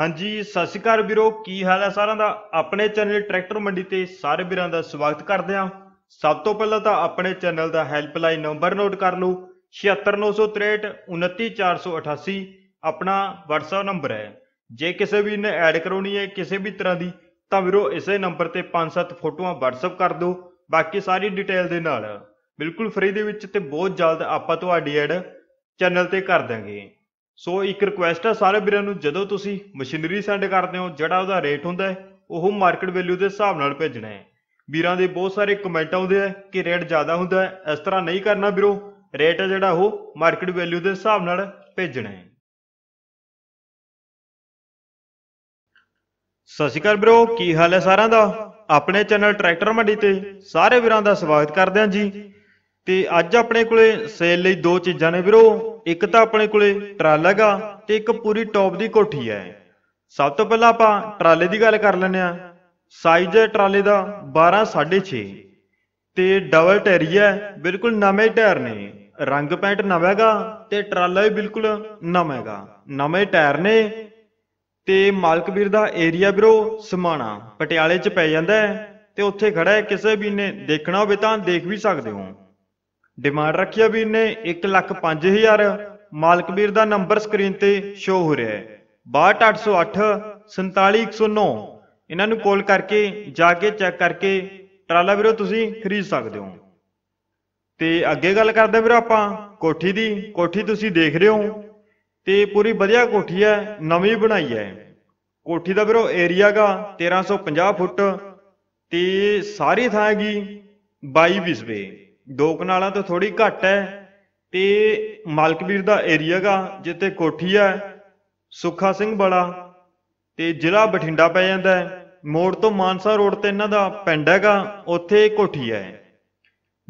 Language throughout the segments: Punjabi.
ਹਾਂਜੀ ਸਤਿ ਸ਼੍ਰੀ ਅਕਾਲ ਵੀਰੋ ਕੀ ਹਾਲ ਹੈ ਸਾਰਿਆਂ ਦਾ ਆਪਣੇ ਚੈਨਲ ਟਰੈਕਟਰ ਮੰਡੀ ਤੇ ਸਾਰੇ ਵੀਰਾਂ ਦਾ ਸਵਾਗਤ ਕਰਦੇ ਆਂ ਸਭ ਤੋਂ ਪਹਿਲਾਂ ਤਾਂ ਆਪਣੇ ਚੈਨਲ ਦਾ ਹੈਲਪਲਾਈਨ ਨੰਬਰ ਨੋਟ ਕਰ ਲਓ 7693629488 ਆਪਣਾ WhatsApp ਨੰਬਰ ਹੈ ਜੇ ਕਿਸੇ ਵੀ ਨੇ ਐਡ ਕਰਾਉਣੀ ਹੈ ਕਿਸੇ ਵੀ ਤਰ੍ਹਾਂ ਦੀ ਤਾਂ ਵੀਰੋ ਇਸੇ ਨੰਬਰ ਤੇ 5-7 ਫੋਟੋਆਂ WhatsApp ਕਰ ਦਿਓ ਬਾਕੀ ਸਾਰੀ ਡਿਟੇਲ ਦੇ ਨਾਲ ਬਿਲਕੁਲ ਫ੍ਰੀ ਦੇ ਵਿੱਚ ਤੇ ਬਹੁਤ ਜਲਦ ਆਪਾਂ ਤੁਹਾਡੀ ਐਡ ਚੈਨਲ ਤੇ ਕਰ ਦਾਂਗੇ ਸੋ ਇੱਕ ਰਿਕੁਐਸਟ ਹੈ ਸਾਰੇ ਵੀਰਾਂ ਨੂੰ ਜਦੋਂ ਤੁਸੀਂ ਮਸ਼ੀਨਰੀ ਸੈਂਡ ਕਰਦੇ ਹੋ ਜਿਹੜਾ ਉਹਦਾ ਰੇਟ ਹੁੰਦਾ ਹੈ ਉਹ ਮਾਰਕੀਟ ਵੈਲਿਊ ਦੇ ਹਿਸਾਬ ਨਾਲ ਭੇਜਣਾ ਹੈ ਵੀਰਾਂ ਦੇ ਬਹੁਤ ਸਾਰੇ ਕਮੈਂਟ ਆਉਂਦੇ ਆ ਕਿ ਰੇਟ ਜ਼ਿਆਦਾ ਹੁੰਦਾ ਹੈ ਇਸ ਤਰ੍ਹਾਂ ਨਹੀਂ ਕਰਨਾ ਵੀਰੋ ਰੇਟ ਹੈ ਜਿਹੜਾ ਉਹ ਮਾਰਕੀਟ ਵੈਲਿਊ ਦੇ ਹਿਸਾਬ ਨਾਲ ਭੇਜਣਾ ਹੈ ਸਤਿ ਸ਼੍ਰੀ ਅਕਾਲ ਵੀਰੋ ਕੀ ਹਾਲ ਹੈ ਸਾਰਿਆਂ ਦਾ ਆਪਣੇ ਚੈਨਲ ਟਰੈਕਟਰ ਮੰਡੀ ਤੇ ਸਾਰੇ ਵੀਰਾਂ ਦਾ ਸਵਾਗਤ ਕਰਦੇ ਹਾਂ ਜੀ ਤੇ ਅੱਜ ਆਪਣੇ ਕੋਲੇ ਸੇਲ ਲਈ ਦੋ ਚੀਜ਼ਾਂ ਨੇ ਵੀਰੋ ਇੱਕ ਤਾਂ ਆਪਣੇ ਕੋਲੇ ਟਰਾਲਾ ਹੈਗਾ ਤੇ ਇੱਕ ਪੂਰੀ ਟੌਪ ਦੀ ਕੋਠੀ ਹੈ ਸਭ ਤੋਂ ਪਹਿਲਾਂ ਆਪਾਂ ਟਰਾਲੇ ਦੀ ਗੱਲ ਕਰ ਲੈਂਦੇ ਆ ਸਾਈਜ਼ ਹੈ ਟਰਾਲੇ ਦਾ 12 6.5 ਤੇ ਡਬਲ ਟਾਇਰ ਹੈ ਬਿਲਕੁਲ ਨਵੇਂ ਟਾਇਰ ਨੇ ਰੰਗ ਪੈਂਟ ਨਵਾਂ ਹੈਗਾ ਤੇ ਟਰਾਲਾ ਵੀ ਬਿਲਕੁਲ ਨਵਾਂ ਹੈਗਾ ਨਵੇਂ ਟਾਇਰ ਨੇ ਤੇ ਮਾਲਕ ਵੀਰ ਦਾ ਏਰੀਆ ਵੀਰੋ ਸਮਾਣਾ ਪਟਿਆਲੇ 'ਚ ਪੈ ਜਾਂਦਾ ਤੇ ਉੱਥੇ ਖੜਾ ਹੈ ਕਿਸੇ ਵੀ ਨੇ ਦੇਖਣਾ ਹੋਵੇ ਤਾਂ ਦੇਖ ਵੀ ਸਕਦੇ ਹੋ ਡਿਮਾਂਡ ਰੱਖੀ ਆ ਵੀਰ ਨੇ 1 ਲੱਖ 5000 ਮਾਲਕ ਵੀਰ ਦਾ ਨੰਬਰ ਸਕਰੀਨ ਤੇ ਸ਼ੋ ਹੋ ਰਿਹਾ ਹੈ 62808 47109 ਇਹਨਾਂ ਨੂੰ ਕਾਲ ਕਰਕੇ ਜਾ ਕੇ ਚੈੱਕ ਕਰਕੇ ਟਰਾਲਾ ਵੀਰੋ ਤੁਸੀਂ ਖਰੀਦ ਸਕਦੇ ਹੋ ਤੇ ਅੱਗੇ ਗੱਲ ਕਰਦੇ ਵੀਰੋ ਆਪਾਂ ਕੋਠੀ ਦੀ ਕੋਠੀ ਤੁਸੀਂ ਦੇਖ ਰਹੇ ਹੋ ਤੇ ਪੂਰੀ ਵਧੀਆ ਕੋਠੀ ਹੈ ਨਵੀਂ ਬਣਾਈ ਹੈ ਕੋਠੀ ਦਾ ਵੀਰੋ ਏਰੀਆ 1350 ਫੁੱਟ ਤੇ ਸਾਰੀ ਥਾਂ ਹੈਗੀ 22 ਵਿਸਵੇ ਦੋ ਕਨਾਲਾਂ ਤੋਂ ਥੋੜੀ ਘੱਟ ਹੈ ਤੇ ਮਾਲਕਵੀਰ ਦਾ ਏਰੀਆਗਾ ਜਿੱਥੇ ਕੋਠੀ ਹੈ ਸੁੱਖਾ ਸਿੰਘ ਬੜਾ ਤੇ ਜ਼ਿਲ੍ਹਾ ਬਠਿੰਡਾ ਪੈ ਜਾਂਦਾ ਹੈ ਮੋੜ ਤੋਂ ਮਾਨਸਾ ਰੋਡ ਤੇ ਇਹਨਾਂ ਦਾ ਪਿੰਡ ਹੈਗਾ ਉੱਥੇ ਕੋਠੀ ਹੈ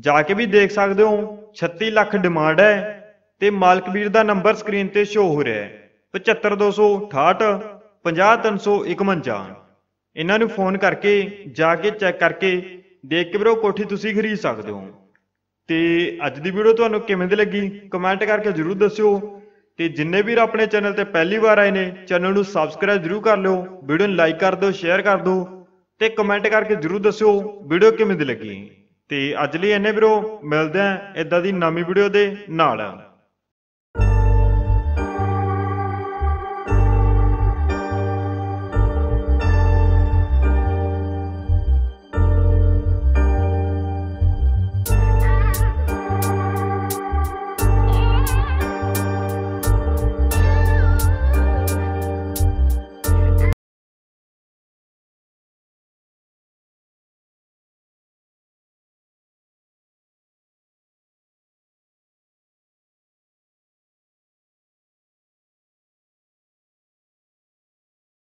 ਜਾ ਕੇ ਵੀ ਦੇਖ ਸਕਦੇ ਹੋ 36 ਲੱਖ ਡਿਮਾਂਡ ਹੈ ਤੇ ਮਾਲਕਵੀਰ ਦਾ ਨੰਬਰ ਸਕਰੀਨ ਤੇ ਸ਼ੋ ਹੋ ਰਿਹਾ ਹੈ 75268 50351 ਇਹਨਾਂ ਨੂੰ ਫੋਨ ਕਰਕੇ ਜਾ ਕੇ ਚੈੱਕ ਕਰਕੇ ਦੇਖ ਕੇ ਵੀਰੋ ਕੋਠੀ ਤੁਸੀਂ ਖਰੀਦ ਸਕਦੇ ਹੋ ਤੇ ਅੱਜ ਦੀ ਵੀਡੀਓ ਤੁਹਾਨੂੰ ਕਿਵੇਂ ਦੀ ਲੱਗੀ ਕਮੈਂਟ ਕਰਕੇ ਜਰੂਰ ਦੱਸਿਓ ਤੇ ਜਿੰਨੇ ਵੀਰ ਆਪਣੇ ਚੈਨਲ ਤੇ ਪਹਿਲੀ ਵਾਰ ਆਏ ਨੇ ਚੈਨਲ ਨੂੰ ਸਬਸਕ੍ਰਾਈਬ ਜਰੂਰ ਕਰ ਲਿਓ ਵੀਡੀਓ ਨੂੰ ਲਾਈਕ ਕਰ ਦਿਓ ਸ਼ੇਅਰ ਕਰ ਦਿਓ ਤੇ ਕਮੈਂਟ ਕਰਕੇ ਜਰੂਰ ਦੱਸਿਓ ਵੀਡੀਓ ਕਿਵੇਂ ਦੀ ਲੱਗੀ ਤੇ ਅੱਜ ਲਈ ਇੰਨੇ ਵੀਰੋ ਮਿਲਦੇ ਆਂ ਇਦਾਂ ਦੀ ਨਵੀਂ ਵੀਡੀਓ ਦੇ ਨਾਲ